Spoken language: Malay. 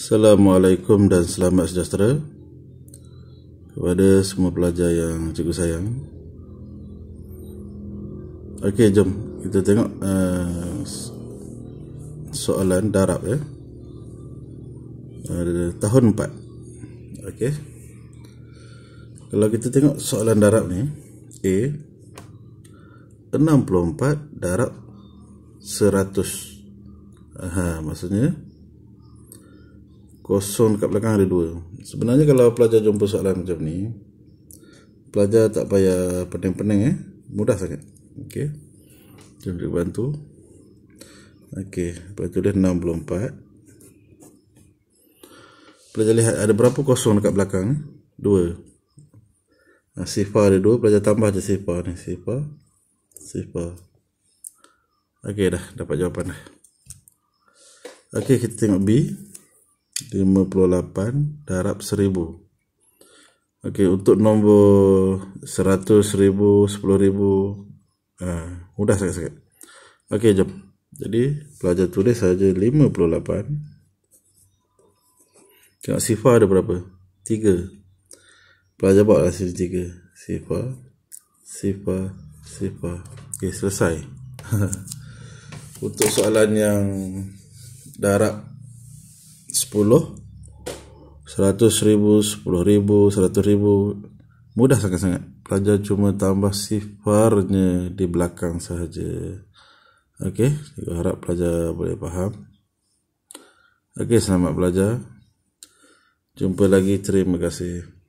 Assalamualaikum dan selamat sejahtera kepada semua pelajar yang cikgu sayang. Okey, jom kita tengok uh, soalan darab ya. Uh, tahun 4. Okey. Kalau kita tengok soalan darab ni, A 64 darab 100. Aha, maksudnya kosong kat belakang ada dua sebenarnya kalau pelajar jumpa soalan macam ni pelajar tak payah pening-pening eh mudah sangat ok jom kita bantu ok pelajar tulis 64 pelajar lihat ada berapa kosong kat belakang eh. dua ha, ah, sifar ada dua pelajar tambah je sifar ni sifar sifar ok dah dapat jawapan dah ok kita tengok B 58 darab 1000 ok untuk nombor 100, 1000, 10000 uh, mudah sangat-sangat ok jom jadi pelajar tulis saja 58 tengok sifar ada berapa 3 pelajar buat hasil lah 3 sifar sifar sifar ok selesai untuk soalan yang darab 10 100 ribu 10 ribu 100 ribu mudah sangat-sangat pelajar cuma tambah sifarnya di belakang sahaja ok saya harap pelajar boleh faham ok selamat belajar jumpa lagi terima kasih